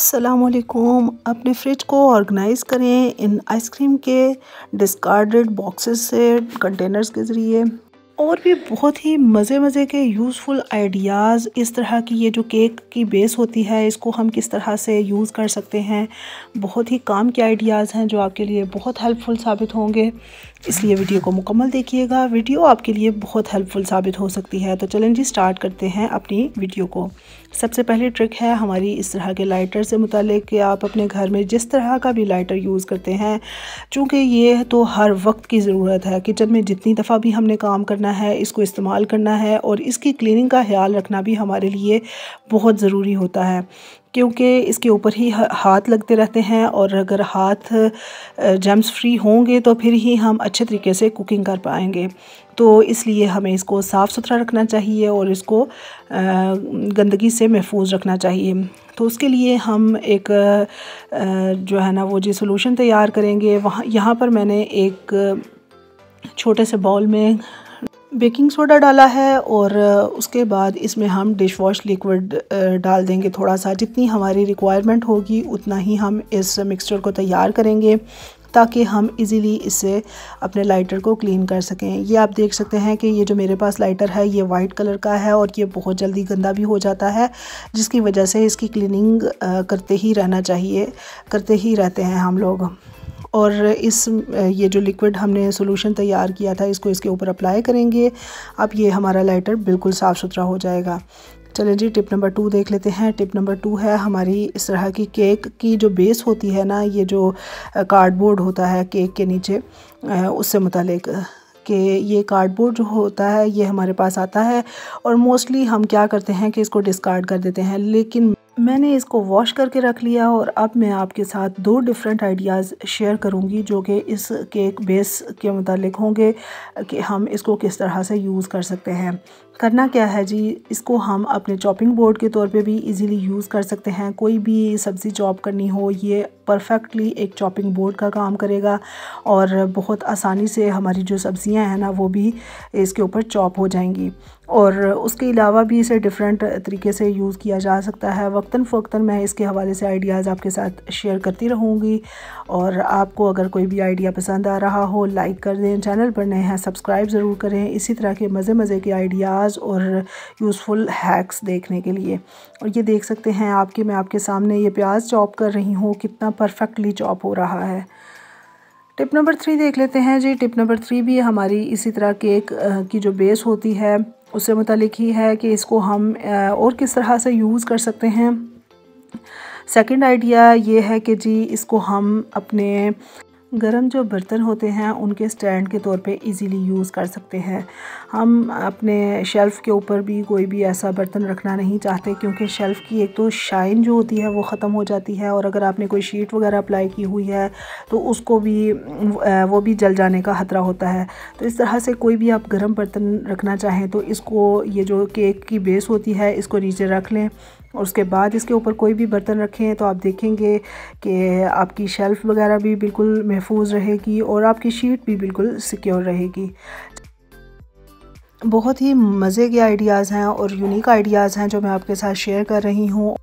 असलकुम अपने फ्रिज को ऑर्गेनाइज़ करें इन आइसक्रीम के डिस्कार्डेड बॉक्सेस से कंटेनर्स के ज़रिए और भी बहुत ही मज़े मज़े के यूज़फुल आइडियाज़ इस तरह की ये जो केक की बेस होती है इसको हम किस तरह से यूज़ कर सकते हैं बहुत ही काम के आइडियाज़ हैं जो आपके लिए बहुत हेल्पफुल साबित होंगे इसलिए वीडियो को मुकम्मल देखिएगा वीडियो आपके लिए बहुत हेल्पफुल साबित हो सकती है तो चलें जी स्टार्ट करते हैं अपनी वीडियो को सबसे पहली ट्रिक है हमारी इस तरह के लाइटर से मुतल कि आप अपने घर में जिस तरह का भी लाइटर यूज़ करते हैं चूँकि ये तो हर वक्त की ज़रूरत है किचन में जितनी दफ़ा भी हमने काम करना है इसको इस्तेमाल करना है और इसकी क्लिनिंग का ख्याल रखना भी हमारे लिए बहुत ज़रूरी होता है क्योंकि इसके ऊपर ही हाथ लगते रहते हैं और अगर हाथ जम्स फ्री होंगे तो फिर ही हम अच्छे तरीके से कुकिंग कर पाएंगे तो इसलिए हमें इसको साफ़ सुथरा रखना चाहिए और इसको गंदगी से महफूज रखना चाहिए तो उसके लिए हम एक जो है ना वो जी सोलूशन तैयार करेंगे वहाँ यहाँ पर मैंने एक छोटे से बॉल में बेकिंग सोडा डाला है और उसके बाद इसमें हम डिश वॉश लिक्विड डाल देंगे थोड़ा सा जितनी हमारी रिक्वायरमेंट होगी उतना ही हम इस मिक्सचर को तैयार करेंगे ताकि हम इजीली इससे अपने लाइटर को क्लीन कर सकें ये आप देख सकते हैं कि ये जो मेरे पास लाइटर है ये वाइट कलर का है और ये बहुत जल्दी गंदा भी हो जाता है जिसकी वजह से इसकी क्लीनिंग करते ही रहना चाहिए करते ही रहते हैं हम लोग और इस ये जो लिक्विड हमने सोलूशन तैयार किया था इसको इसके ऊपर अप्लाई करेंगे अब ये हमारा लाइटर बिल्कुल साफ़ सुथरा हो जाएगा चलें जी टिप नंबर टू देख लेते हैं टिप नंबर टू है हमारी इस तरह की केक की जो बेस होती है ना ये जो कार्डबोर्ड होता है केक के नीचे उससे मतलब कि ये कार्डबोर्ड जो होता है ये हमारे पास आता है और मोस्टली हम क्या करते हैं कि इसको डिस्कार्ड कर देते हैं लेकिन मैंने इसको वॉश करके रख लिया और अब मैं आपके साथ दो डिफरेंट आइडियाज़ शेयर करूँगी जो कि इस केक बेस के मुतालिक होंगे कि हम इसको किस तरह से यूज़ कर सकते हैं करना क्या है जी इसको हम अपने चॉपिंग बोर्ड के तौर पे भी इजीली यूज़ कर सकते हैं कोई भी सब्ज़ी चॉप करनी हो ये परफेक्टली एक चॉपिंग बोर्ड का काम करेगा और बहुत आसानी से हमारी जो सब्जियाँ हैं ना वो भी इसके ऊपर चॉप हो जाएंगी और उसके अलावा भी इसे डिफरेंट तरीके से यूज़ किया जा सकता है वक्ता फ़वक्ता मैं इसके हवाले से आइडियाज़ आपके साथ शेयर करती रहूँगी और आपको अगर कोई भी आइडिया पसंद आ रहा हो लाइक कर दें चैनल पर नए हैं सब्सक्राइब ज़रूर करें इसी तरह के मज़े मज़े के आइडियाज़ और यूज़फुल हैक्स देखने के लिए और ये देख सकते हैं आपके मैं आपके सामने ये प्याज चॉप कर रही हूँ कितना परफेक्टली चॉप हो रहा है टिप नंबर थ्री देख लेते हैं जी टिप नंबर थ्री भी हमारी इसी तरह केक की जो बेस होती है उससे मतलब ही है कि इसको हम और किस तरह से यूज़ कर सकते हैं सेकंड आइडिया ये है कि जी इसको हम अपने गर्म जो बर्तन होते हैं उनके स्टैंड के तौर पे इजीली यूज़ कर सकते हैं हम अपने शेल्फ़ के ऊपर भी कोई भी ऐसा बर्तन रखना नहीं चाहते क्योंकि शेल्फ़ की एक तो शाइन जो होती है वो ख़त्म हो जाती है और अगर आपने कोई शीट वगैरह अप्लाई की हुई है तो उसको भी वो भी जल जाने का ख़तरा होता है तो इस तरह से कोई भी आप गर्म बर्तन रखना चाहें तो इसको ये जो केक की बेस होती है इसको नीचे रख लें और उसके बाद इसके ऊपर कोई भी बर्तन रखें तो आप देखेंगे कि आपकी शेल्फ़ वगैरह भी बिल्कुल महफूज रहेगी और आपकी शीट भी बिल्कुल सिक्योर रहेगी बहुत ही मज़े के आइडियाज़ हैं और यूनिक आइडियाज़ हैं जो मैं आपके साथ शेयर कर रही हूँ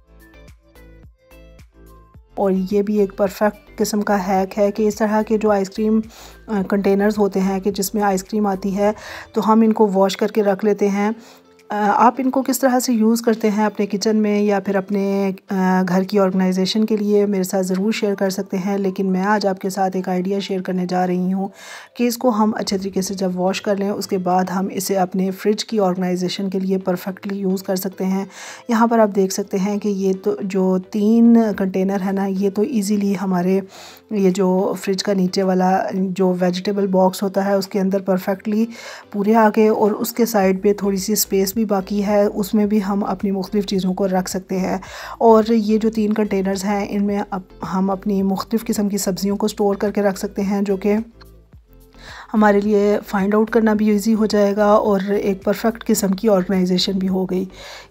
और ये भी एक परफेक्ट किस्म का हैक है कि इस तरह के जो आइसक्रीम कंटेनर्स होते हैं कि जिसमें आइसक्रीम आती है तो हम इनको वॉश करके रख लेते हैं आप इनको किस तरह से यूज़ करते हैं अपने किचन में या फिर अपने घर की ऑर्गेनाइजेशन के लिए मेरे साथ ज़रूर शेयर कर सकते हैं लेकिन मैं आज आपके साथ एक आइडिया शेयर करने जा रही हूँ कि इसको हम अच्छे तरीके से जब वॉश कर लें उसके बाद हम इसे अपने फ्रिज की ऑर्गेनाइजेशन के लिए परफेक्टली यूज़ कर सकते हैं यहाँ पर आप देख सकते हैं कि ये तो जो तीन कंटेनर है ना ये तो ईज़िली हमारे ये जो फ्रिज का नीचे वाला जो वेजिटेबल बॉक्स होता है उसके अंदर परफेक्टली पूरे गए और उसके साइड पर थोड़ी सी स्पेस भी बाकी है उसमें भी हम अपनी मुख्तफ़ चीज़ों को रख सकते हैं और ये जो तीन कंटेनर्स हैं इनमें अप, हम अपनी मुख्तफ़ किस्म की सब्ज़ियों को स्टोर करके रख सकते हैं जो कि हमारे लिए फाइंड आउट करना भी ईजी हो जाएगा और एक परफेक्ट किस्म की ऑर्गेनाइजेशन भी हो गई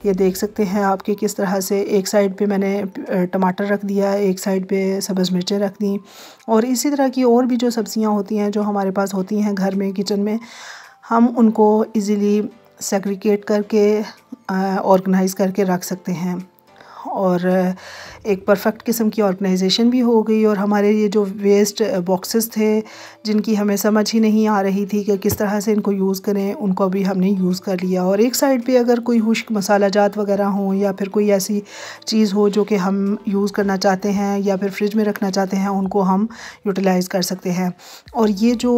ये देख सकते हैं आपके किस तरह से एक साइड पे मैंने टमाटर रख दिया एक साइड पे सब्ज़ मिर्चें रख दी और इसी तरह की और भी जो सब्ज़ियाँ होती हैं जो हमारे पास होती हैं घर में किचन में हम उनको ईज़िली सेग्रीगेट करके ऑर्गेनाइज़ करके रख सकते हैं और एक परफेक्ट किस्म की ऑर्गेनाइजेशन भी हो गई और हमारे ये जो वेस्ट बॉक्सेस uh, थे जिनकी हमें समझ ही नहीं आ रही थी कि किस तरह से इनको यूज़ करें उनको भी हमने यूज़ कर लिया और एक साइड पे अगर कोई खुश्क मसाला जात वगैरह हो या फिर कोई ऐसी चीज़ हो जो कि हम यूज़ करना चाहते हैं या फिर फ्रिज में रखना चाहते हैं उनको हम यूटिलाइज़ कर सकते हैं और ये जो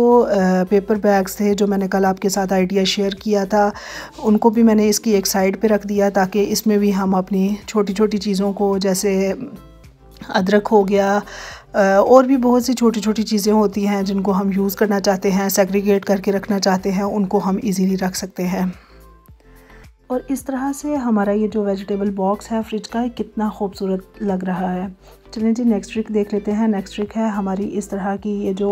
पेपर uh, बैग्स थे जो मैंने कल आपके साथ आइडिया शेयर किया था उनको भी मैंने इसकी एक साइड पर रख दिया ताकि इसमें भी हम अपनी छोटी छोटी चीज़ों को जैसे अदरक हो गया और भी बहुत सी छोटी छोटी चीज़ें होती हैं जिनको हम यूज़ करना चाहते हैं सेग्रीगेट करके रखना चाहते हैं उनको हम इजीली रख सकते हैं और इस तरह से हमारा ये जो वेजिटेबल बॉक्स है फ्रिज का कितना खूबसूरत लग रहा है चलिए जी नेक्स्ट ट्रिक देख लेते हैं नेक्स्ट ट्रिक है हमारी इस तरह की ये जो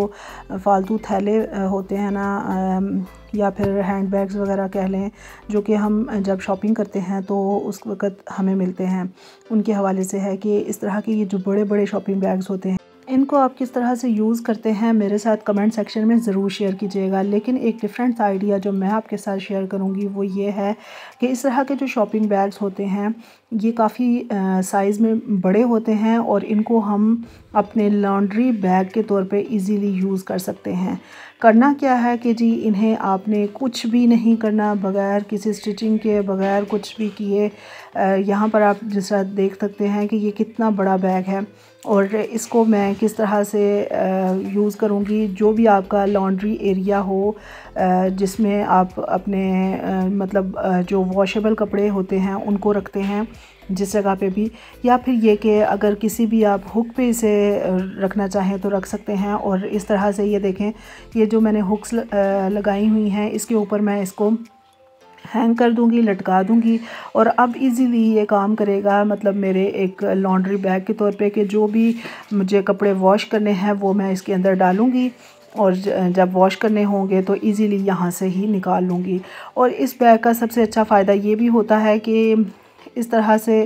फालतू थैले होते हैं ना या फिर हैंड बैग्स वगैरह कह लें जो कि हम जब शॉपिंग करते हैं तो उस वक़्त हमें मिलते हैं उनके हवाले से है कि इस तरह के ये जो बड़े बड़े शॉपिंग बैग्स होते हैं इनको आप किस तरह से यूज़ करते हैं मेरे साथ कमेंट सेक्शन में ज़रूर शेयर कीजिएगा लेकिन एक डिफरेंट आइडिया जो मैं आपके साथ शेयर करूँगी वो ये है कि इस तरह के जो शॉपिंग बैग्स होते हैं ये काफ़ी साइज़ में बड़े होते हैं और इनको हम अपने लॉन्ड्री बैग के तौर पे इजीली यूज़ कर सकते हैं करना क्या है कि जी इन्हें आपने कुछ भी नहीं करना बगैर किसी स्टिचिंग के बगैर कुछ भी किए यहाँ पर आप जिस तरह देख सकते हैं कि ये कितना बड़ा बैग है और इसको मैं किस तरह से यूज़ करूँगी जो भी आपका लॉन्ड्री एरिया हो जिसमें आप अपने मतलब जो वॉशेबल कपड़े होते हैं उनको रखते हैं जिस जगह पे भी या फिर ये कि अगर किसी भी आप हुक पे इसे रखना चाहें तो रख सकते हैं और इस तरह से ये देखें ये जो मैंने हुक्स लगाई हुई हैं इसके ऊपर मैं इसको हैंग कर दूंगी लटका दूंगी और अब इजीली ये काम करेगा मतलब मेरे एक लॉन्ड्री बैग के तौर पे कि जो भी मुझे कपड़े वॉश करने हैं वो मैं इसके अंदर डालूंगी और जब वॉश करने होंगे तो इजीली यहाँ से ही निकाल लूँगी और इस बैग का सबसे अच्छा फ़ायदा ये भी होता है कि इस तरह से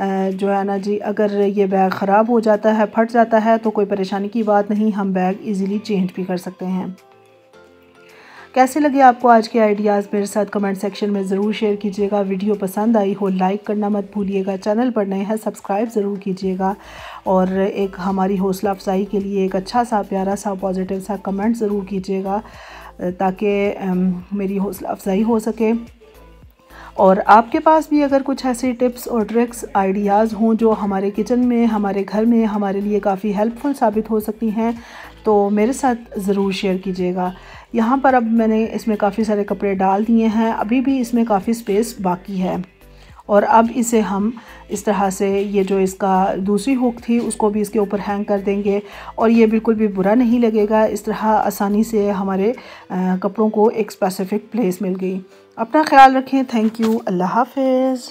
जो है ना जी अगर ये बैग ख़राब हो जाता है फट जाता है तो कोई परेशानी की बात नहीं हम बैग इजीली चेंज भी कर सकते हैं कैसे लगे आपको आज के आइडियाज़ मेरे साथ कमेंट सेक्शन में ज़रूर शेयर कीजिएगा वीडियो पसंद आई हो लाइक करना मत भूलिएगा चैनल पर नए हैं सब्सक्राइब ज़रूर कीजिएगा और एक हमारी हौसला अफजाई के लिए एक अच्छा सा प्यारा सा पॉजिटिव सा कमेंट ज़रूर कीजिएगा ताकि मेरी हौसला अफजाई हो सके और आपके पास भी अगर कुछ ऐसे टिप्स और ट्रिक्स आइडियाज़ हों जो हमारे किचन में हमारे घर में हमारे लिए काफ़ी हेल्पफुल साबित हो सकती हैं तो मेरे साथ ज़रूर शेयर कीजिएगा यहाँ पर अब मैंने इसमें काफ़ी सारे कपड़े डाल दिए हैं अभी भी इसमें काफ़ी स्पेस बाकी है और अब इसे हम इस तरह से ये जो इसका दूसरी हुक थी उसको भी इसके ऊपर हैंग कर देंगे और ये बिल्कुल भी बुरा नहीं लगेगा इस तरह आसानी से हमारे कपड़ों को एक स्पेसिफ़िक प्लेस मिल गई अपना ख्याल रखें थैंक यू अल्लाह हाफिज़